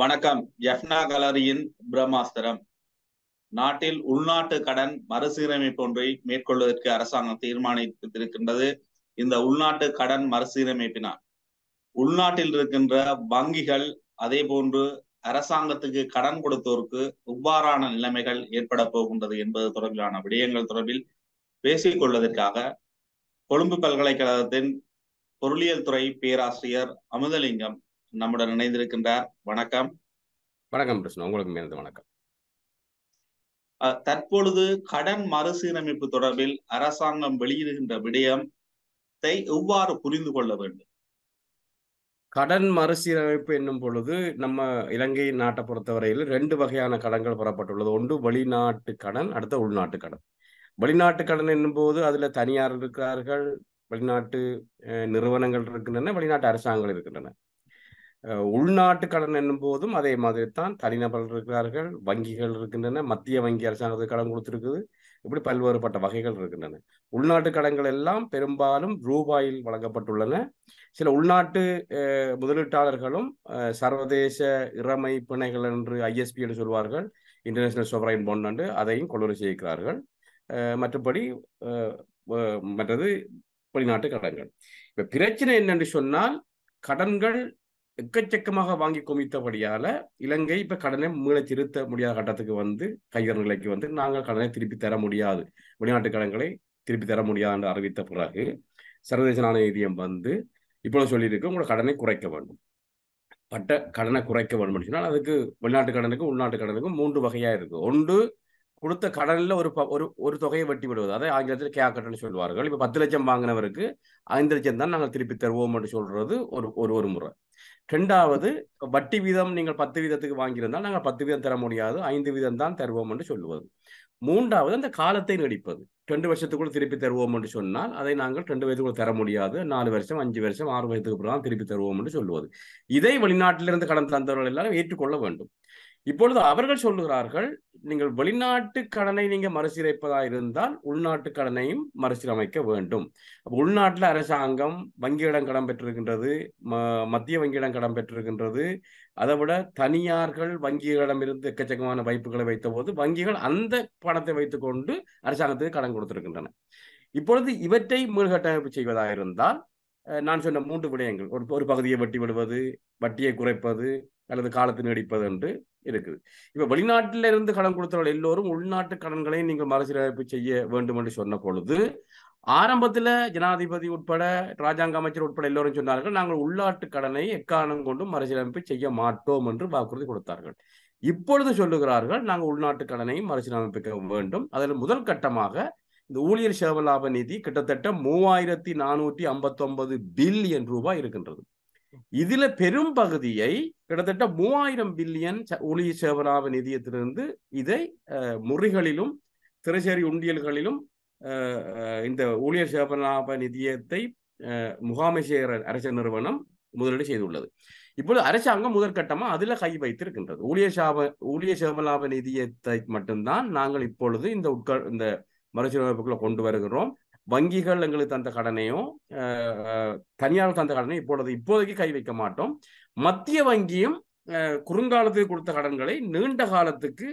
வணக்கம் எஃப்னா கலரியின் பிரம்மாஸ்திரம் நாட்டில் உள்நாட்டு கடன் மறுசீரமைப்பு ஒன்றை மேற்கொள்வதற்கு அரசாங்கம் தீர்மானித்திருக்கின்றது இந்த உள்நாட்டு கடன் மறுசீரமைப்பினால் உள்நாட்டில் இருக்கின்ற வங்கிகள் அதே போன்று அரசாங்கத்துக்கு கடன் கொடுத்தோருக்கு இவ்வாறான நிலைமைகள் ஏற்பட போகின்றது என்பது தொடர்பிலான விடயங்கள் தொடர்பில் பேசிக் கொள்வதற்காக கொழும்பு பல்கலைக்கழகத்தின் பொருளியல் துறை பேராசிரியர் அமுதலிங்கம் நம்முடன் இணைந்திருக்கின்றார் வணக்கம் வணக்கம் கிருஷ்ணன் உங்களுக்கு மேலும் வணக்கம் தற்பொழுது கடன் மறுசீரமைப்பு தொடர்பில் அரசாங்கம் வெளியிடுகின்ற விடயத்தை எவ்வாறு புரிந்து கொள்ள வேண்டும் கடன் மறுசீரமைப்பு என்னும் பொழுது நம்ம இலங்கை நாட்டை பொறுத்தவரையில் ரெண்டு வகையான கடன்கள் பெறப்பட்டுள்ளது ஒன்று வெளிநாட்டு கடன் அடுத்த உள்நாட்டு கடன் வெளிநாட்டு கடன் என்னும்போது அதுல தனியார் இருக்கிறார்கள் வெளிநாட்டு நிறுவனங்கள் இருக்கின்றன வெளிநாட்டு அரசாங்கங்கள் இருக்கின்றன உள்நாட்டு கடன் என்னும் போதும் அதே மாதிரி தான் தனிநபர்கள் இருக்கிறார்கள் வங்கிகள் இருக்கின்றன மத்திய வங்கி அரசாங்கத்துக்கு கடன் கொடுத்துருக்குது இப்படி பல்வேறுபட்ட வகைகள் இருக்கின்றன உள்நாட்டு கடன்கள் எல்லாம் பெரும்பாலும் ரூபாயில் வழங்கப்பட்டுள்ளன சில உள்நாட்டு முதலீட்டாளர்களும் சர்வதேச இறமை பிணைகள் என்று ஐஎஸ்பி என்று சொல்வார்கள் இன்டர்நேஷனல் சொவரைன் போன் என்று அதையும் கொள்வரை செய்கிறார்கள் மற்றபடி மற்றது வெளிநாட்டு கடன்கள் இப்போ பிரச்சனை என்னென்று சொன்னால் கடன்கள் எக்கச்சக்கமாக வாங்கி குமித்தபடியால இலங்கை இப்ப கடனை மீள திருத்த முடியாத கட்டத்துக்கு வந்து கைதர் நிலைக்கு வந்து நாங்கள் கடனை திருப்பி தர முடியாது வெளிநாட்டு கடன்களை திருப்பி தர முடியாது என்று அறிவித்த பிறகு சர்வதேச நாணய நிதியம் வந்து இப்பொழுது சொல்லியிருக்கு உங்களோட கடனை குறைக்க வேண்டும் பட்ட கடனை குறைக்க வேண்டும் சொன்னால் அதுக்கு வெளிநாட்டு கடனுக்கும் உள்நாட்டு கடனுக்கும் மூன்று வகையா இருக்கு ஒன்று கொடுத்த கடனில் ஒரு ஒரு ஒரு தொகையை வெட்டி விடுவது அதை ஆங்கிலத்தில் கே கட்டணம் சொல்வார்கள் இப்போ பத்து லட்சம் வாங்கினவருக்கு ஐந்து லட்சம் தான் நாங்கள் திருப்பி தருவோம் என்று சொல்றது ஒரு ஒரு ஒரு முறை ரெண்டாவது வட்டி வீதம் நீங்கள் பத்து வீதத்துக்கு வாங்கியிருந்தால் நாங்கள் பத்து வீதம் தர முடியாது ஐந்து வீதம் தான் தருவோம் என்று சொல்லுவது மூன்றாவது அந்த காலத்தை நடிப்பது ரெண்டு வருஷத்துக்குள்ள திருப்பி தருவோம் என்று சொன்னால் அதை நாங்கள் ரெண்டு வயதுக்குள்ள தர முடியாது நாலு வருஷம் அஞ்சு வருஷம் ஆறு வயதுக்கு அப்புறம் திருப்பி தருவோம் என்று சொல்லுவது இதை வெளிநாட்டிலிருந்து கடன் தந்தவர்கள் எல்லாரும் ஏற்றுக்கொள்ள வேண்டும் இப்பொழுது அவர்கள் சொல்லுகிறார்கள் நீங்கள் வெளிநாட்டு கடனை நீங்க மறுசீரமைப்பதா இருந்தால் உள்நாட்டு கடனையும் மறுசீரமைக்க வேண்டும் உள்நாட்டில் அரசாங்கம் வங்கியிடம் கடன் பெற்றிருக்கின்றது மத்திய வங்கியிடம் கடன் பெற்றிருக்கின்றது அதை விட தனியார்கள் வங்கிகளிடமிருந்து எக்கச்சக்கமான வாய்ப்புகளை வைத்த போது வங்கிகள் அந்த பணத்தை வைத்துக்கொண்டு அரசாங்கத்துக்கு கடன் கொடுத்திருக்கின்றன இப்பொழுது இவற்றை மீள்கட்டமைப்பு செய்வதாக இருந்தால் நான் சொன்ன மூன்று விடயங்கள் ஒரு ஒரு பகுதியை வெட்டி விடுவது வட்டியை குறைப்பது அல்லது காலத்தை நீடிப்பது என்று இருக்குது இப்போ வெளிநாட்டில இருந்து கடன் கொடுத்தவர்கள் எல்லோரும் உள்நாட்டு கடன்களை நீங்கள் மறுசீரமைப்பு செய்ய வேண்டும் என்று சொன்ன பொழுது ஆரம்பத்தில் ஜனாதிபதி உட்பட ராஜாங்க அமைச்சர் உட்பட எல்லோரும் சொன்னார்கள் நாங்கள் உள்நாட்டு கடனை எக்காரணம் கொண்டும் மறுசீரமைப்பு செய்ய மாட்டோம் என்று வாக்குறுதி கொடுத்தார்கள் இப்பொழுது சொல்லுகிறார்கள் நாங்கள் உள்நாட்டு கடனையும் மறுசீரமைப்பிக்க வேண்டும் அதில் முதல் கட்டமாக இந்த ஊழியர் சேவலாப நிதி கிட்டத்தட்ட மூவாயிரத்தி ஐம்பத்தி ஐம்பத்தொன்பது பில்லியன் ரூபாய் இருக்கின்றது இதுல பெரும் பகுதியை கிட்டத்தட்ட மூவாயிரம் பில்லியன் ஊழியர் சேவலாப நிதியத்திலிருந்து இதை முறிகளிலும் திரைச்சேரி உண்டியல்களிலும் இந்த ஊழியர் சேவலாப நிதியத்தை முகாமை செய்கிற அரச நிறுவனம் முதலீடு செய்துள்ளது இப்பொழுது அரசாங்கம் முதற்கட்டமா அதுல கை வைத்திருக்கின்றது ஊழியர் சாப ஊழியர் சேவலாப நிதியத்தை மட்டும்தான் நாங்கள் இப்பொழுது இந்த உட்க இந்த மறுசீரமைப்புக்குள்ள கொண்டு வருகிறோம் வங்கிகள் எங்களுக்கு தந்த கடனையும் தனியார் தந்த கடனையும் இப்பொழுது இப்போதைக்கு கை வைக்க மாட்டோம் மத்திய வங்கியும் குறுங்காலத்துக்கு கொடுத்த கடன்களை நீண்ட காலத்துக்கு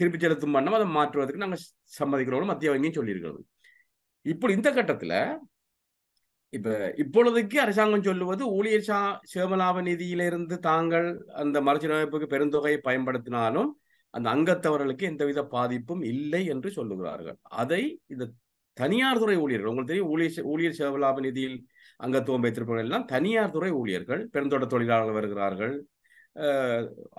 திருப்பி செலுத்தும் வண்ணம் அதை மாற்றுவதற்கு நாங்கள் சம்மதிக்கிறோம் மத்திய வங்கியும் சொல்லியிருக்கிறது இப்போ இந்த கட்டத்தில் இப்ப இப்பொழுதுக்கு அரசாங்கம் சொல்லுவது ஊழியர் சா சேமலாப நிதியிலிருந்து தாங்கள் அந்த மறுசீரமைப்புக்கு பெருந்தொகையை பயன்படுத்தினாலும் அந்த அங்கத்தவர்களுக்கு எந்தவித பாதிப்பும் இல்லை என்று சொல்லுகிறார்கள் அதை இந்த தனியார் துறை ஊழியர்கள் உங்களுக்கு தெரியும் ஊழியர் ஊழியர் சேவ லாப நிதியில் அங்கத்துவம் வைத்திருப்பவர்கள் எல்லாம் தனியார் துறை ஊழியர்கள் பெருந்தோட்ட தொழிலாளர்கள் வருகிறார்கள்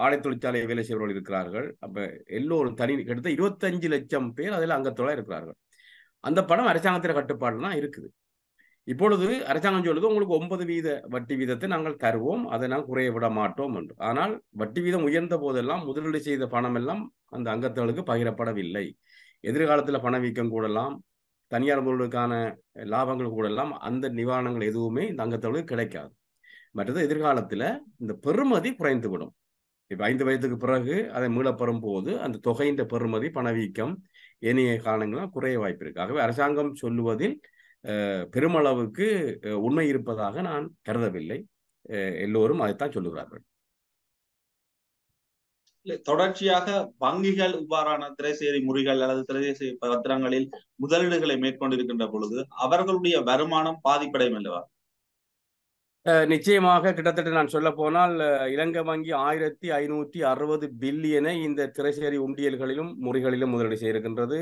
ஆடை தொழிற்சாலை வேலை செய்வர்கள் இருக்கிறார்கள் அப்ப எல்லோரும் தனி கிட்டத்தட்ட இருபத்தஞ்சு லட்சம் பேர் அதில் அங்கத்தோட இருக்கிறார்கள் அந்த படம் அரசாங்கத்தின் கட்டுப்பாடுலாம் இருக்குது இப்பொழுது அரசாங்கம் சொல்லுது உங்களுக்கு ஒன்பது வீத வட்டி வீதத்தை நாங்கள் தருவோம் அதை நாங்கள் குறைய விட மாட்டோம் என்று ஆனால் வட்டி வீதம் உயர்ந்த போதெல்லாம் முதலீடு செய்த பணம் எல்லாம் அந்த அங்கத்தவர்களுக்கு பகிரப்படவில்லை எதிர்காலத்தில் பணவீக்கம் கூடலாம் தனியார் முதலுக்கான லாபங்கள் கூடலாம் அந்த நிவாரணங்கள் எதுவுமே இந்த அங்கத்தவர்களுக்கு கிடைக்காது மற்றது எதிர்காலத்தில் இந்த பெருமதி குறைந்து விடும் இப்போ ஐந்து வயதுக்கு பிறகு அதை மீளப்பெறும் போது அந்த தொகையின் பெருமதி பணவீக்கம் ஏனைய காரணங்களாம் குறைய வாய்ப்பு இருக்கு ஆகவே அரசாங்கம் சொல்லுவதில் பெருமளவுக்கு உண்மை இருப்பதாக நான் கருதவில்லை எல்லோரும் அதைத்தான் சொல்லுகிறார்கள் தொடர்ச்சியாக வங்கிகள் இவ்வாறான திரை செய்தி முறிகள் அல்லது திரை செய்தி பத்திரங்களில் முதலீடுகளை மேற்கொண்டிருக்கின்ற பொழுது அவர்களுடைய வருமானம் பாதிப்படையும் அல்லவா நிச்சயமாக கிட்டத்தட்ட நான் சொல்ல போனால் இலங்கை வங்கி ஆயிரத்தி ஐநூத்தி அறுபது பில்லியனை இந்த திரைசேரி உண்டியல்களிலும் முறிகளிலும் முதலீடு செய்திருக்கின்றது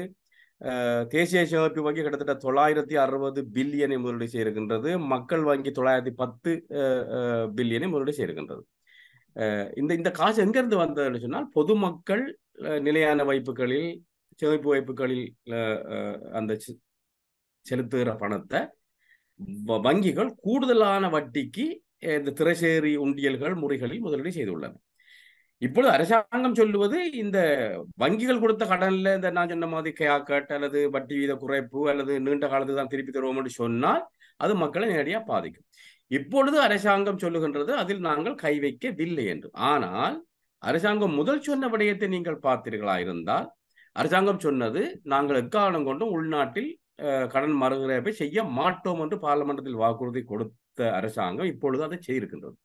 தேசிய சேமிப்பு வங்கி கிட்டத்தட்ட தொள்ளாயிரத்தி அறுபது பில்லியனை முதலீடு செய்திருக்கின்றது மக்கள் வங்கி தொள்ளாயிரத்தி பத்து பில்லியனை முதலீடு செய்திருக்கின்றது இந்த இந்த காசு எங்கேருந்து வந்ததுன்னு சொன்னால் பொதுமக்கள் நிலையான வைப்புகளில் சேமிப்பு வைப்புகளில் அந்த செலுத்துகிற பணத்தை வங்கிகள் கூடுதலான வட்டிக்கு இந்த திரைசேரி உண்டியல்கள் முறைகளில் முதலீடு செய்துள்ளன இப்பொழுது அரசாங்கம் சொல்லுவது இந்த வங்கிகள் கொடுத்த கடன்ல இந்த நான் சொன்ன மாதிரி கேக்கட் அல்லது வட்டி வீத குறைப்பு அல்லது நீண்ட காலத்துக்கு தான் திருப்பி தருவோம் என்று சொன்னால் அது மக்களை நேரடியாக பாதிக்கும் இப்பொழுது அரசாங்கம் சொல்லுகின்றது அதில் நாங்கள் கை வைக்கவில்லை என்று ஆனால் அரசாங்கம் முதல் சொன்ன விடயத்தை நீங்கள் பார்த்தீர்களா இருந்தால் அரசாங்கம் சொன்னது நாங்கள் எக்காலம் கொண்டும் உள்நாட்டில் கடன் மறுகிறப்பை செய்ய மாட்டோம் என்று பாராளுமன்றத்தில் வாக்குறுதி கொடுத்த அரசாங்கம் இப்பொழுது அதை செய்திருக்கின்றது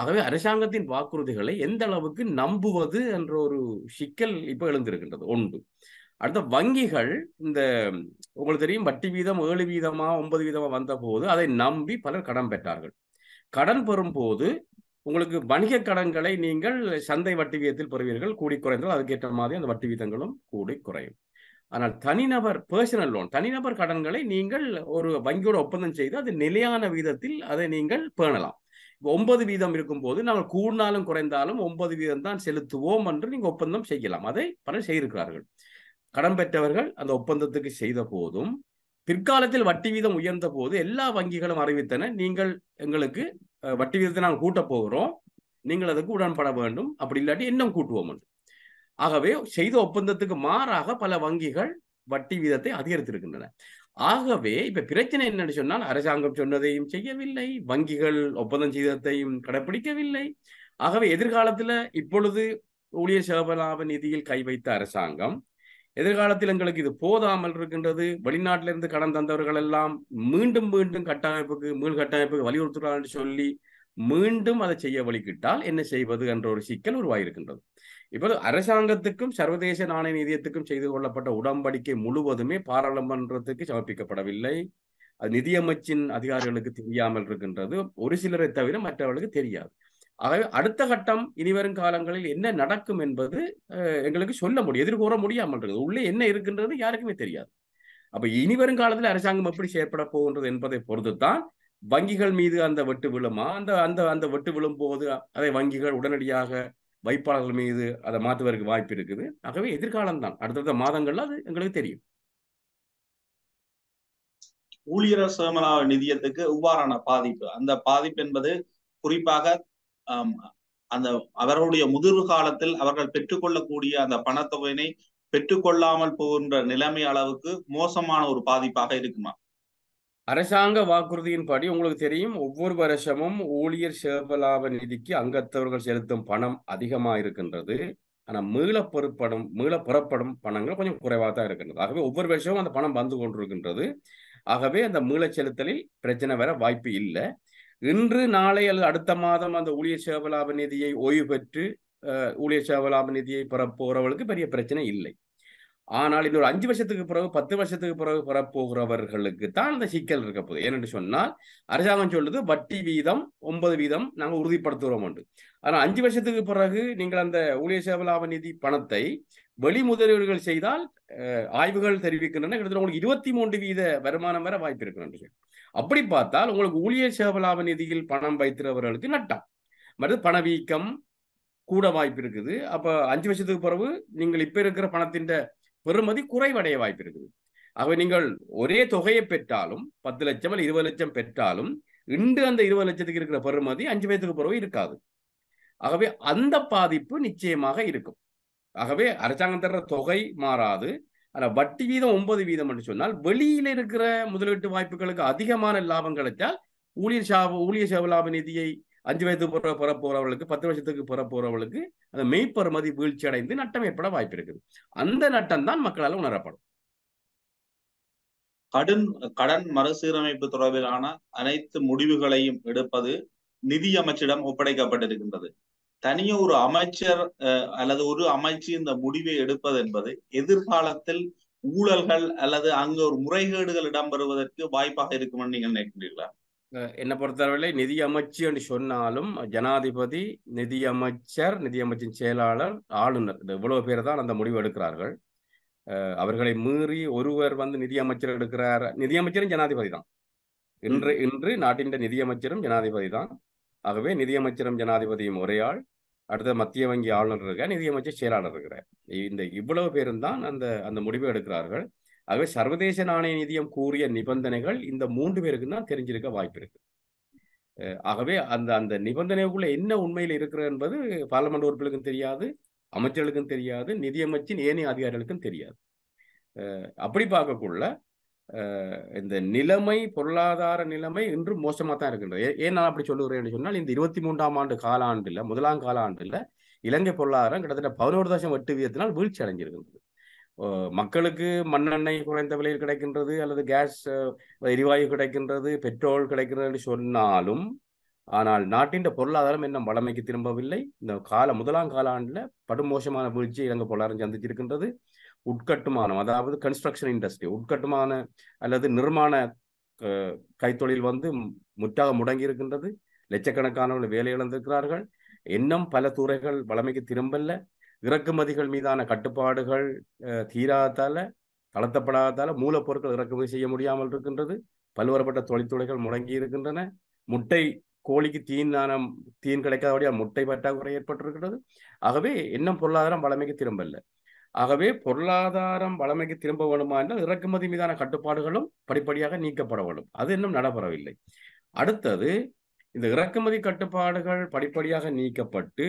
ஆகவே அரசாங்கத்தின் வாக்குறுதிகளை எந்த அளவுக்கு நம்புவது என்ற ஒரு சிக்கல் இப்ப எழுந்திருக்கின்றது ஒன்று அடுத்த வங்கிகள் இந்த உங்களுக்கு தெரியும் வட்டி வீதம் ஏழு வீதமா ஒன்பது வீதமா வந்த போது அதை நம்பி பலர் கடன் பெற்றார்கள் கடன் பெறும் போது உங்களுக்கு வணிக கடன்களை நீங்கள் சந்தை வட்டி வீதத்தில் பெறுவீர்கள் கூடி குறைந்தால் அதுக்கேற்ற மாதிரி அந்த வட்டி வீதங்களும் கூடி குறையும் ஆனால் தனிநபர் பர்சனல் லோன் தனிநபர் கடன்களை நீங்கள் ஒரு வங்கியோட ஒப்பந்தம் செய்து அது நிலையான வீதத்தில் அதை நீங்கள் பேணலாம் ஒன்பது வீதம் இருக்கும்போது நாங்கள் கூடினாலும் குறைந்தாலும் ஒன்பது வீதம் தான் செலுத்துவோம் என்று நீங்கள் ஒப்பந்தம் செய்யலாம் அதை பலர் செய்திருக்கிறார்கள் கடன் பெற்றவர்கள் அந்த ஒப்பந்தத்துக்கு செய்த போதும் பிற்காலத்தில் வட்டி வீதம் உயர்ந்த போது எல்லா வங்கிகளும் அறிவித்தன நீங்கள் எங்களுக்கு வட்டி வீதத்தை நாங்கள் கூட்டப் போகிறோம் நீங்கள் அதுக்கு உடன்பட வேண்டும் அப்படி இல்லாட்டி இன்னும் கூட்டுவோம் என்று ஆகவே செய்த ஒப்பந்தத்துக்கு மாறாக பல வங்கிகள் வட்டி வீதத்தை அதிகரித்திருக்கின்றன ஆகவே இப்ப பிரச்சனை என்னன்னு சொன்னால் அரசாங்கம் சொன்னதையும் செய்யவில்லை வங்கிகள் ஒப்பந்தம் செய்ததையும் கடைபிடிக்கவில்லை ஆகவே எதிர்காலத்துல இப்பொழுது ஊழியர் சேவலாப நிதியில் கை வைத்த அரசாங்கம் எதிர்காலத்தில் எங்களுக்கு இது போதாமல் இருக்கின்றது வெளிநாட்டிலிருந்து கடன் தந்தவர்கள் எல்லாம் மீண்டும் மீண்டும் கட்டமைப்புக்கு மீள் கட்டமைப்புக்கு வலியுறுத்துகிறார்கள் சொல்லி மீண்டும் அதை செய்ய வழிகிட்டால் என்ன செய்வது என்ற ஒரு சிக்கல் உருவாகியிருக்கின்றது இப்போது அரசாங்கத்துக்கும் சர்வதேச நாணய நிதியத்துக்கும் செய்து கொள்ளப்பட்ட உடன்படிக்கை முழுவதுமே பாராளுமன்றத்துக்கு சமர்ப்பிக்கப்படவில்லை அது நிதியமைச்சின் அதிகாரிகளுக்கு தெரியாமல் இருக்கின்றது ஒரு சிலரை தவிர மற்றவர்களுக்கு தெரியாது ஆகவே அடுத்த கட்டம் இனிவரும் காலங்களில் என்ன நடக்கும் என்பது எங்களுக்கு சொல்ல முடியும் எதிர்கூற முடியாமல் இருக்குது உள்ளே என்ன இருக்கின்றது யாருக்குமே தெரியாது அப்ப இனிவரும் காலத்தில் அரசாங்கம் எப்படி செயற்பட போகின்றது என்பதை பொறுத்து தான் வங்கிகள் மீது அந்த வெட்டு விழுமா அந்த அந்த அந்த வெட்டு விழும் போது அதை வங்கிகள் உடனடியாக வைப்பாளர்கள் மீது அதை மாற்றுவதற்கு வாய்ப்பு இருக்குது ஆகவே எதிர்காலம் தான் அடுத்தடுத்த மாதங்கள்ல அது எங்களுக்கு தெரியும் ஊழியர் சேமலா நிதியத்துக்கு இவ்வாறான பாதிப்பு அந்த பாதிப்பு என்பது குறிப்பாக அந்த அவர்களுடைய முதிர்வு காலத்தில் அவர்கள் பெற்றுக்கொள்ளக்கூடிய அந்த பணத்தொகையினை பெற்றுக்கொள்ளாமல் போகின்ற நிலைமை அளவுக்கு மோசமான ஒரு பாதிப்பாக இருக்குமா அரசாங்க வாக்குறுதியின்படி உங்களுக்கு தெரியும் ஒவ்வொரு வருஷமும் ஊழியர் சேவலாப நிதிக்கு அங்கத்தவர்கள் செலுத்தும் பணம் அதிகமா இருக்கின்றது ஆனா மீள பொறுப்படும் மீள புறப்படும் பணங்கள் கொஞ்சம் குறைவாக தான் இருக்கின்றது ஆகவே ஒவ்வொரு வருஷமும் அந்த பணம் வந்து கொண்டிருக்கின்றது ஆகவே அந்த மீள செலுத்தலில் பிரச்சனை வர வாய்ப்பு இல்லை இன்று நாளை அல்லது அடுத்த மாதம் அந்த ஊழியர் சேவலாப நிதியை ஓய்வு பெற்று ஊழியர் சேவலாப நிதியை பெற போறவர்களுக்கு பெரிய பிரச்சனை இல்லை ஆனால் இன்னொரு அஞ்சு வருஷத்துக்கு பிறகு பத்து வருஷத்துக்கு பிறகு பெறப்போகிறவர்களுக்கு தான் அந்த சிக்கல் இருக்க போகுது ஏனென்று சொன்னால் அரசாங்கம் சொல்லுது வட்டி வீதம் ஒன்பது வீதம் நாங்கள் உறுதிப்படுத்துகிறோம் உண்டு ஆனால் அஞ்சு வருஷத்துக்கு பிறகு நீங்கள் அந்த ஊழிய சேவலாப நிதி பணத்தை வெளி முதலீடுகள் செய்தால் ஆய்வுகள் தெரிவிக்கின்றன கிட்டத்தட்ட உங்களுக்கு இருபத்தி மூன்று வீத வருமானம் வர வாய்ப்பு இருக்கிறது அப்படி பார்த்தால் உங்களுக்கு ஊழியர் சேவலாப நிதியில் பணம் வைத்திருவர்களுக்கு நட்டம் மற்றது பணவீக்கம் கூட வாய்ப்பு இருக்குது அப்போ அஞ்சு வருஷத்துக்கு பிறகு நீங்கள் இப்போ இருக்கிற பணத்தின் பெறுமதி குறைவடைய வாய்ப்பு இருக்குது அவை நீங்கள் ஒரே தொகையை பெற்றாலும் பத்து லட்சம் அல்ல இருபது லட்சம் பெற்றாலும் இன்று அந்த இருபது லட்சத்துக்கு இருக்கிற பெறுமதி அஞ்சு பேத்துக்கு பிறகு இருக்காது ஆகவே அந்த பாதிப்பு நிச்சயமாக இருக்கும் ஆகவே அரசாங்கம் தர்ற தொகை மாறாது ஆனால் வட்டி வீதம் ஒன்பது வீதம் என்று சொன்னால் வெளியில இருக்கிற முதலீட்டு வாய்ப்புகளுக்கு அதிகமான லாபம் கிடைத்தால் ஊழியர் சாப ஊழியர் சேவ லாப நிதியை அஞ்சு வயதுக்கு போற பிற போறவர்களுக்கு பத்து வருஷத்துக்கு பிற போறவர்களுக்கு அந்த மெய்ப்பருமதி வீழ்ச்சி அடைந்து நட்டம் ஏற்பட வாய்ப்பு இருக்குது அந்த நட்டம் தான் மக்களால் உணரப்படும் கடன் கடன் மறுசீரமைப்பு தொடர்பிலான அனைத்து முடிவுகளையும் எடுப்பது நிதி அமைச்சிடம் ஒப்படைக்கப்பட்டிருக்கின்றது தனிய ஒரு அமைச்சர் அல்லது ஒரு அமைச்சு இந்த முடிவை எடுப்பது என்பது எதிர்காலத்தில் ஊழல்கள் அல்லது அங்கு ஒரு முறைகேடுகள் இடம்பெறுவதற்கு வாய்ப்பாக இருக்கும் நீங்கள் நினைக்கிறீர்களா என்னை பொறுத்தவரை நிதி அமைச்சு என்று சொன்னாலும் ஜனாதிபதி நிதியமைச்சர் நிதியமைச்சின் செயலாளர் ஆளுநர் இந்த இவ்வளவு பேர் தான் அந்த முடிவு எடுக்கிறார்கள் அவர்களை மீறி ஒருவர் வந்து நிதியமைச்சர் எடுக்கிறார் நிதியமைச்சரும் ஜனாதிபதி தான் இன்று இன்று நாட்டின் நிதியமைச்சரும் ஜனாதிபதி தான் ஆகவே நிதியமைச்சரும் ஜனாதிபதியும் ஒரே ஆள் அடுத்த மத்திய வங்கி ஆளுநர் இருக்க நிதியமைச்சர் செயலாளர் இருக்கிறார் இந்த இவ்வளவு பேரும் தான் அந்த அந்த முடிவை எடுக்கிறார்கள் ஆகவே சர்வதேச நாணய நிதியம் கூறிய நிபந்தனைகள் இந்த மூன்று பேருக்கு தான் தெரிஞ்சிருக்க வாய்ப்பு இருக்கு ஆகவே அந்த அந்த நிபந்தனைக்குள்ள என்ன உண்மையில் இருக்கிறது என்பது பார்லமெண்ட் உறுப்பினருக்கும் தெரியாது அமைச்சர்களுக்கும் தெரியாது நிதியமைச்சின் ஏனைய அதிகாரிகளுக்கும் தெரியாது அப்படி பார்க்கக்குள்ள இந்த நிலைமை பொருளாதார நிலைமை இன்று மோசமாக தான் இருக்கின்றது ஏன் நான் அப்படி சொல்லுகிறேன் சொன்னால் இந்த இருபத்தி மூன்றாம் ஆண்டு காலாண்டில் முதலாம் காலாண்டில் இலங்கை பொருளாதாரம் கிட்டத்தட்ட பதினோரு தசம் வட்டு வீதத்தினால் வீழ்ச்சி அடைஞ்சிருக்கின்றது மக்களுக்கு மண்ணெண்ணெய் குறைந்த விலையில் கிடைக்கின்றது அல்லது கேஸ் எரிவாயு கிடைக்கின்றது பெட்ரோல் கிடைக்கின்றது சொன்னாலும் ஆனால் நாட்டின் பொருளாதாரம் இன்னும் வளமைக்கு திரும்பவில்லை இந்த கால முதலாம் காலாண்டுல படுமோசமான வீழ்ச்சியை இலங்கை பொருளாதாரம் சந்திச்சிருக்கின்றது உட்கட்டுமானம் அதாவது கன்ஸ்ட்ரக்ஷன் இண்டஸ்ட்ரி உட்கட்டுமான அல்லது நிர்மாண கைத்தொழில் வந்து முற்றாக முடங்கி இருக்கின்றது லட்சக்கணக்கானவர்கள் வேலை இழந்திருக்கிறார்கள் இன்னும் பல துறைகள் வளமைக்கு திரும்பல இறக்குமதிகள் மீதான கட்டுப்பாடுகள் தீராதால தளர்த்தப்படாதால மூலப்பொருட்கள் இறக்குமதி செய்ய முடியாமல் இருக்கின்றது பல்வேறுபட்ட தொழில்துறைகள் முடங்கி இருக்கின்றன முட்டை கோழிக்கு தீன் நாணம் தீன் கிடைக்காதபடியாக முட்டை பற்றாக்குறை ஏற்பட்டிருக்கிறது ஆகவே இன்னும் பொருளாதாரம் வளமைக்கு திரும்பல ஆகவே பொருளாதாரம் வளமைக்கு திரும்ப வேணுமா என்றால் இறக்குமதி மீதான கட்டுப்பாடுகளும் படிப்படியாக நீக்கப்பட வேண்டும் அது இன்னும் நடைபெறவில்லை அடுத்தது இந்த இறக்குமதி கட்டுப்பாடுகள் படிப்படியாக நீக்கப்பட்டு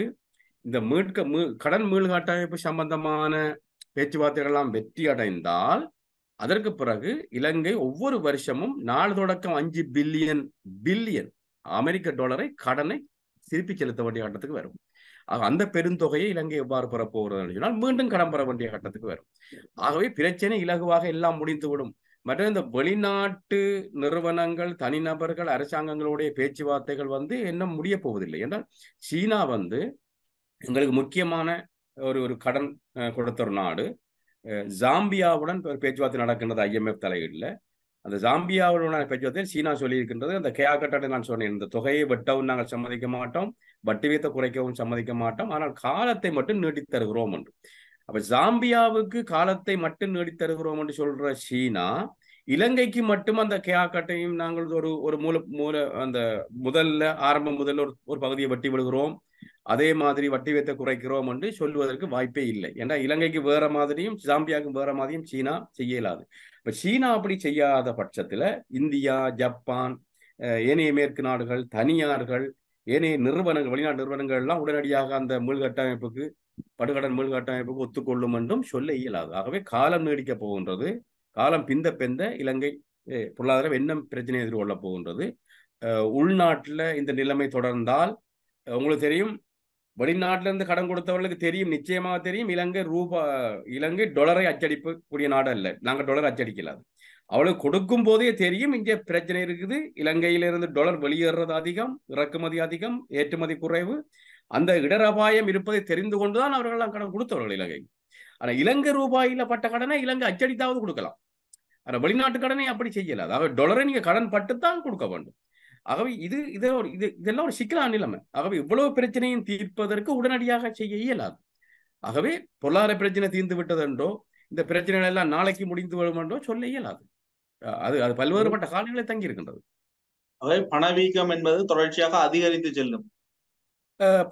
இந்த மீட்க மீ கடன் மீள்காட்டமைப்பு சம்பந்தமான பேச்சுவார்த்தைகள்லாம் வெற்றி அடைந்தால் அதற்கு பிறகு இலங்கை ஒவ்வொரு வருஷமும் நாலு தொடக்கம் அஞ்சு பில்லியன் பில்லியன் அமெரிக்க டாலரை கடனை திருப்பி செலுத்த வேண்டிய கட்டத்துக்கு வரும் அந்த பெருந்தொகையை இலங்கை எவ்வாறு பெறப்போகிறது சொன்னால் மீண்டும் கடன் பெற வேண்டிய கட்டத்துக்கு வரும் ஆகவே பிரச்சனை இலகுவாக எல்லாம் முடிந்துவிடும் மற்ற இந்த வெளிநாட்டு நிறுவனங்கள் தனிநபர்கள் அரசாங்கங்களுடைய பேச்சுவார்த்தைகள் வந்து என்ன முடிய போவதில்லை என்றால் சீனா வந்து எங்களுக்கு முக்கியமான ஒரு ஒரு கடன் கொடுத்த ஒரு நாடு ஜாம்பியாவுடன் ஒரு பேச்சுவார்த்தை நடக்கின்றது ஐஎம்எஃப் தலையீடுல அந்த ஜாம்பியாவுடனான பேச்சுவார்த்தை சீனா சொல்லியிருக்கின்றது அந்த கேயா கட்டாட்டை நான் சொன்னேன் இந்த தொகையை வெட்டவும் நாங்கள் சம்மதிக்க மாட்டோம் வட்டி வீதத்தை குறைக்கவும் சம்மதிக்க மாட்டோம் ஆனால் காலத்தை மட்டும் நீட்டி தருகிறோம் என்று அப்ப ஜாம்பியாவுக்கு காலத்தை மட்டும் நீட்டி தருகிறோம் என்று சொல்ற சீனா இலங்கைக்கு மட்டும் அந்த கேயா கட்டையும் நாங்கள் ஒரு ஒரு மூல மூல அந்த முதல்ல ஆரம்ப முதல்ல ஒரு ஒரு பகுதியை வெட்டி விடுகிறோம் அதே மாதிரி வட்டி வைத்த குறைக்கிறோம் என்று சொல்வதற்கு வாய்ப்பே இல்லை ஏன்னா இலங்கைக்கு வேற மாதிரியும் ஜாம்பியாவுக்கு வேற மாதிரியும் சீனா செய்ய இயலாது இப்ப சீனா அப்படி செய்யாத பட்சத்துல இந்தியா ஜப்பான் ஏனைய மேற்கு நாடுகள் தனியார்கள் ஏனைய நிறுவனங்கள் வெளிநாட்டு நிறுவனங்கள் எல்லாம் உடனடியாக அந்த மூழ்கட்டமைப்புக்கு படுகடன் மூழ்கட்டமைப்புக்கு ஒத்துக்கொள்ளும் என்றும் சொல்ல இயலாது ஆகவே காலம் நீடிக்க போகின்றது காலம் பிந்த பெந்த இலங்கை பொருளாதாரம் என்ன பிரச்சனை எதிர்கொள்ள போகின்றது உள்நாட்டில் இந்த நிலைமை தொடர்ந்தால் உங்களுக்கு தெரியும் வெளிநாட்டுல இருந்து கடன் கொடுத்தவர்களுக்கு தெரியும் நிச்சயமாக தெரியும் இலங்கை ரூபா இலங்கை டொலரை அச்சடிப்பு கூடிய நாடு அல்ல நாங்கள் டொலர் அச்சடிக்கல அவளுக்கு கொடுக்கும் போதே தெரியும் இங்கே பிரச்சனை இருக்குது இலங்கையிலிருந்து டொலர் வெளியேறது அதிகம் இறக்குமதி அதிகம் ஏற்றுமதி குறைவு அந்த இடர் அபாயம் இருப்பதை தெரிந்து கொண்டுதான் அவர்கள்லாம் கடன் கொடுத்தவர்கள் இலங்கை ஆனா இலங்கை ரூபாயில பட்ட கடனை இலங்கை அச்சடித்தாவது கொடுக்கலாம் ஆனா வெளிநாட்டு கடனை அப்படி செய்யல அதாவது டொலரை நீங்க கடன் பட்டு தான் கொடுக்க வேண்டும் ஆகவே இது இதில் ஒரு இது இதெல்லாம் ஒரு சிக்கலான நிலைமை ஆகவே இவ்வளவு பிரச்சனையும் தீர்ப்பதற்கு உடனடியாக செய்ய இயலாது ஆகவே பொருளாதார பிரச்சனை தீர்ந்து விட்டதென்றோ இந்த பிரச்சனைகள் எல்லாம் நாளைக்கு முடிந்து வரும் என்றோ சொல்ல இயலாது அது அது பல்வேறுபட்ட காலங்களில் தங்கி இருக்கின்றது அவை பணவீக்கம் என்பது தொடர்ச்சியாக அதிகரித்து செல்லும்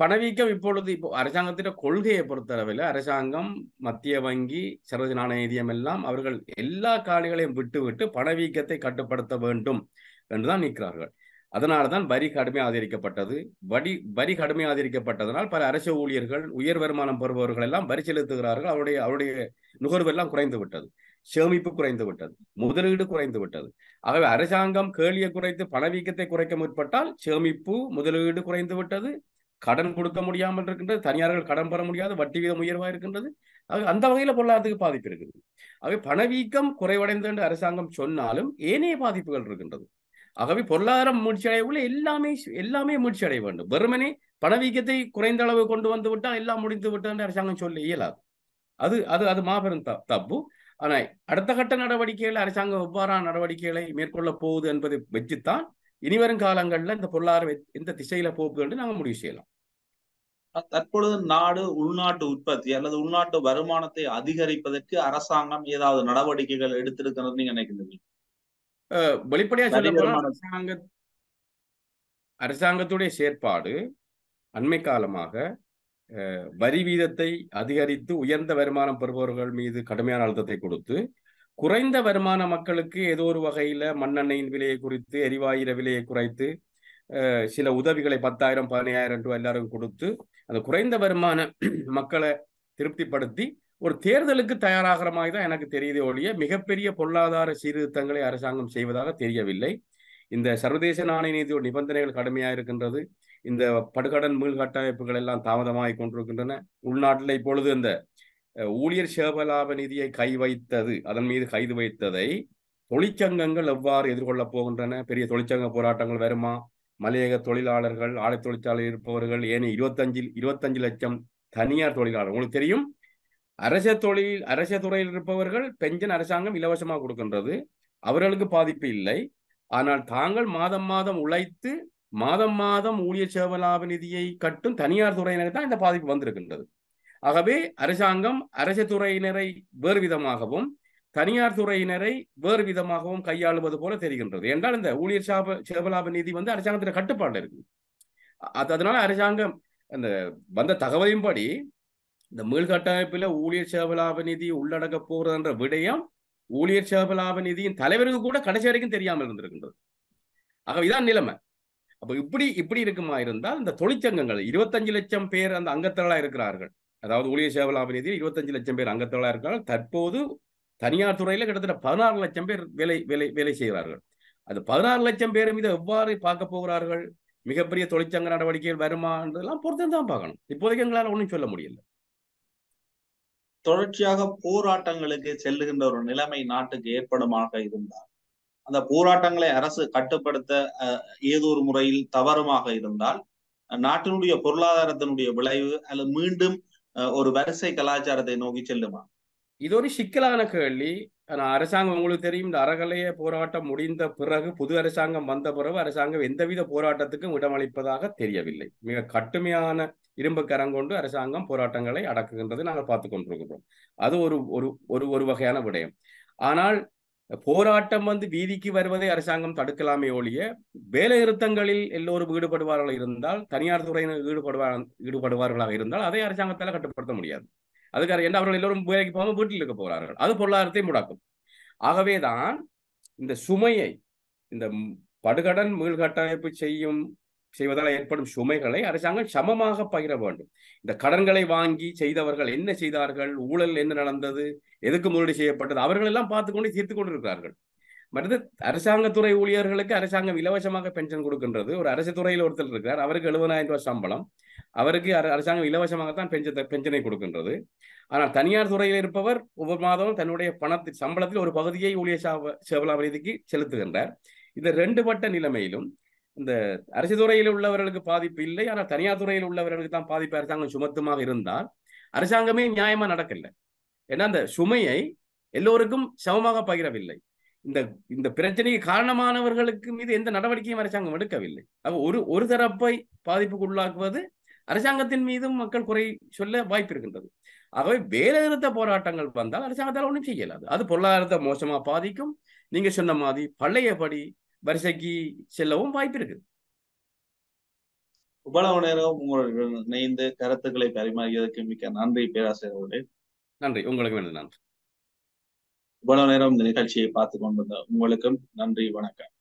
பணவீக்கம் இப்பொழுது இப்போ அரசாங்கத்தின் கொள்கையை பொறுத்தளவில் அரசாங்கம் மத்திய வங்கி சர்வதேச நாணய நிதியம் எல்லாம் அவர்கள் எல்லா காலிகளையும் விட்டுவிட்டு பணவீக்கத்தை கட்டுப்படுத்த வேண்டும் என்றுதான் நிற்கிறார்கள் அதனால தான் வரி கடுமை ஆதரிக்கப்பட்டது வடி வரி கடுமை ஆதரிக்கப்பட்டதனால் பல அரசு ஊழியர்கள் உயர் வருமானம் பெறுபவர்கள் எல்லாம் வரி செலுத்துகிறார்கள் அவருடைய அவருடைய நுகர்வு எல்லாம் குறைந்து விட்டது சேமிப்பு குறைந்து விட்டது முதலீடு குறைந்து விட்டது ஆகவே அரசாங்கம் கேளியை குறைத்து பணவீக்கத்தை குறைக்க முற்பட்டால் சேமிப்பு முதலீடு குறைந்து விட்டது கடன் கொடுக்க முடியாமல் இருக்கின்றது தனியார்கள் கடன் பெற முடியாது வட்டி வீதம் உயர்வாக இருக்கின்றது அந்த வகையில பொருளாதாரத்துக்கு பாதிப்பு இருக்குது ஆகவே பணவீக்கம் குறைவடைந்த என்று அரசாங்கம் சொன்னாலும் ஏனைய பாதிப்புகள் இருக்கின்றது ஆகவே பொருளாதாரம் உள்ள எல்லாமே எல்லாமே வீழ்ச்சி அடைய வேண்டும் வெறுமனே பணவீக்கத்தை குறைந்த அளவு கொண்டு வந்து விட்டால் எல்லாம் முடிந்து விட்டது அரசாங்கம் சொல்ல இயலாது அது அது அது மாபெரும் தப்பு ஆனால் அடுத்த கட்ட நடவடிக்கைகள் அரசாங்கம் எவ்வாறான நடவடிக்கைகளை மேற்கொள்ள போகுது என்பதை வச்சுத்தான் இனிவரும் காலங்களில் இந்த பொருளாதாரம் இந்த திசையில போக்கு என்று நாங்கள் முடிவு செய்யலாம் தற்பொழுது நாடு உள்நாட்டு உற்பத்தி அல்லது உள்நாட்டு வருமானத்தை அதிகரிப்பதற்கு அரசாங்கம் ஏதாவது நடவடிக்கைகள் எடுத்திருக்கிறது நீங்க நினைக்கிறீங்க வெளிப்படையா சொல்ல அரசாங்கத்துடைய செயற்பாடு அண்மை காலமாக வரி வீதத்தை அதிகரித்து உயர்ந்த வருமானம் பெறுபவர்கள் மீது கடுமையான அழுத்தத்தை கொடுத்து குறைந்த வருமான மக்களுக்கு ஏதோ ஒரு வகையில மண்ணெண்ணெயின் விலையை குறித்து எரிவாயிர விலையை குறைத்து சில உதவிகளை பத்தாயிரம் பதினாயிரம் ரூபாய் எல்லாரும் கொடுத்து அந்த குறைந்த வருமான மக்களை திருப்திப்படுத்தி ஒரு தேர்தலுக்கு தயாராகிற மாதிரி தான் எனக்கு தெரியுதே ஒழிய மிகப்பெரிய பொருளாதார சீர்திருத்தங்களை அரசாங்கம் செய்வதாக தெரியவில்லை இந்த சர்வதேச நாணய நிதி நிபந்தனைகள் கடுமையாக இருக்கின்றது இந்த படுகடன் மீள்கட்டமைப்புகள் எல்லாம் தாமதமாக கொண்டிருக்கின்றன உள்நாட்டில் இப்பொழுது இந்த ஊழியர் சேவலாப நிதியை கை வைத்தது அதன் மீது கைது வைத்ததை தொழிற்சங்கங்கள் எவ்வாறு எதிர்கொள்ளப் போகின்றன பெரிய தொழிற்சங்க போராட்டங்கள் வருமா மலையக தொழிலாளர்கள் ஆலை தொழிற்சாலை இருப்பவர்கள் ஏனே இருபத்தஞ்சில் இருபத்தஞ்சு லட்சம் தனியார் தொழிலாளர் உங்களுக்கு தெரியும் அரச தொழில் அரச துறையில் இருப்பவர்கள் பென்ஷன் அரசாங்கம் இலவசமாக கொடுக்கின்றது அவர்களுக்கு பாதிப்பு இல்லை ஆனால் தாங்கள் மாதம் மாதம் உழைத்து மாதம் மாதம் ஊழியர் சேவலாப நிதியை கட்டும் தனியார் துறையினருக்கு தான் இந்த பாதிப்பு வந்திருக்கின்றது ஆகவே அரசாங்கம் அரசு துறையினரை வேறு விதமாகவும் தனியார் துறையினரை வேறு விதமாகவும் கையாளுவது போல தெரிகின்றது என்றால் இந்த ஊழியர் சாப சேவலாப நிதி வந்து அரசாங்கத்தில் கட்டுப்பாடு இருக்கு அது அதனால அரசாங்கம் அந்த வந்த தகவலின்படி இந்த மீள்கட்டமைப்பில் ஊழியர் சேவலாப நிதி உள்ளடக்க போகிறதுன்ற விடயம் ஊழியர் சேவலாப நிதியின் தலைவருக்கு கூட கடைசி வரைக்கும் தெரியாமல் இருந்திருக்கின்றது ஆக இதான் நிலைமை அப்போ இப்படி இப்படி இருக்குமா இருந்தால் இந்த தொழிற்சங்கங்கள் இருபத்தஞ்சு லட்சம் பேர் அந்த அங்கத்தவர்களாக இருக்கிறார்கள் அதாவது ஊழியர் சேவலாப நிதியில் இருபத்தஞ்சு லட்சம் பேர் அங்கத்தவர்களாக இருக்கிறார்கள் தற்போது தனியார் துறையில் கிட்டத்தட்ட பதினாறு லட்சம் பேர் வேலை வேலை வேலை செய்கிறார்கள் அது பதினாறு லட்சம் பேர் மீது எவ்வாறு பார்க்க போகிறார்கள் மிகப்பெரிய தொழிற்சங்க நடவடிக்கைகள் வருமா என்றதெல்லாம் பொறுத்து தான் பார்க்கணும் இப்போதைக்கு எங்களால் ஒன்றும் சொல்ல முடியல தொடர்ச்சியாக போராட்டங்களுக்கு செல்லுகின்ற ஒரு நிலைமை நாட்டுக்கு ஏற்படுமாக இருந்தால் அந்த போராட்டங்களை அரசு கட்டுப்படுத்த ஏதோ ஒரு முறையில் தவறுமாக இருந்தால் நாட்டினுடைய பொருளாதாரத்தினுடைய விளைவு அல்லது மீண்டும் ஒரு வரிசை கலாச்சாரத்தை நோக்கி செல்லுமா இது ஒரு சிக்கலான கேள்வி அரசாங்கம் உங்களுக்கு தெரியும் இந்த அறகலைய போராட்டம் முடிந்த பிறகு புது அரசாங்கம் வந்த பிறகு அரசாங்கம் எந்தவித போராட்டத்துக்கும் இடமளிப்பதாக தெரியவில்லை மிக கட்டுமையான இரும்பு கரம் கொண்டு அரசாங்கம் போராட்டங்களை அடக்குகின்றதை நாங்கள் பார்த்து கொண்டிருக்கிறோம் அது ஒரு ஒரு ஒரு வகையான விடயம் ஆனால் போராட்டம் வந்து வீதிக்கு வருவதை அரசாங்கம் தடுக்கலாமே ஒழிய வேலை நிறுத்தங்களில் எல்லோரும் ஈடுபடுவார்கள் இருந்தால் தனியார் துறையினர் ஈடுபடுவார் ஈடுபடுவார்களாக இருந்தால் அதை அரசாங்கத்தால் கட்டுப்படுத்த முடியாது அதுக்காக என்ன அவர்கள் எல்லோரும் வேலைக்கு போகாமல் வீட்டில் இருக்க போகிறார்கள் அது பொருளாதாரத்தை முடக்கும் ஆகவேதான் இந்த சுமையை இந்த படுகடன் மீள்கட்டமைப்பு செய்யும் செய்வதால் ஏற்படும் சுமைகளை அரசாங்கம் சமமாக பகிர வேண்டும் இந்த கடன்களை வாங்கி செய்தவர்கள் என்ன செய்தார்கள் ஊழல் என்ன நடந்தது எதுக்கு முதலீடு செய்யப்பட்டது அவர்கள் எல்லாம் பார்த்து கொண்டு தீர்த்து கொண்டிருக்கிறார்கள் மற்றது அரசாங்கத்துறை ஊழியர்களுக்கு அரசாங்கம் இலவசமாக பென்ஷன் கொடுக்கின்றது ஒரு அரசு துறையில் ஒருத்தர் இருக்கிறார் அவருக்கு எழுபதாயிரம் ரூபாய் சம்பளம் அவருக்கு அரசாங்கம் இலவசமாகத்தான் பென்ஷன் பென்ஷனை கொடுக்கின்றது ஆனால் தனியார் துறையில் இருப்பவர் ஒவ்வொரு மாதமும் தன்னுடைய பணத்தில் சம்பளத்தில் ஒரு பகுதியை ஊழியர் சேவலா சேவலாவதிக்கு செலுத்துகின்றார் இந்த ரெண்டு பட்ட நிலைமையிலும் இந்த அரசு துறையில் உள்ளவர்களுக்கு பாதிப்பு இல்லை ஆனால் தனியார் துறையில் உள்ளவர்களுக்கு தான் பாதிப்பு அரசாங்கம் சுமத்துமாக இருந்தால் அரசாங்கமே நியாயமா நடக்கல ஏன்னா அந்த சுமையை எல்லோருக்கும் சமமாக பகிரவில்லை இந்த இந்த பிரச்சனைக்கு காரணமானவர்களுக்கு மீது எந்த நடவடிக்கையும் அரசாங்கம் எடுக்கவில்லை அப்ப ஒரு ஒரு தரப்பை பாதிப்புக்கு உள்ளாக்குவது அரசாங்கத்தின் மீதும் மக்கள் குறை சொல்ல வாய்ப்பு இருக்கின்றது ஆகவே வேலைநிறுத்த போராட்டங்கள் வந்தால் அரசாங்கத்தால் ஒன்றும் செய்யலாது அது பொருளாதாரத்தை மோசமா பாதிக்கும் நீங்க சொன்ன மாதிரி பழையபடி வரிசைக்கு செல்லவும் வாய்ப்பு இருக்கு இவ்வளவு நேரம் உங்களுடன் இணைந்து கருத்துக்களை பரிமாறியதற்கு மிக்க நன்றி பேராசிரியர் அவர்களே நன்றி உங்களுக்கு வேண்டும் நன்றி இவ்வளவு நேரம் இந்த நிகழ்ச்சியை பார்த்து கொண்டிருந்த உங்களுக்கும் நன்றி வணக்கம்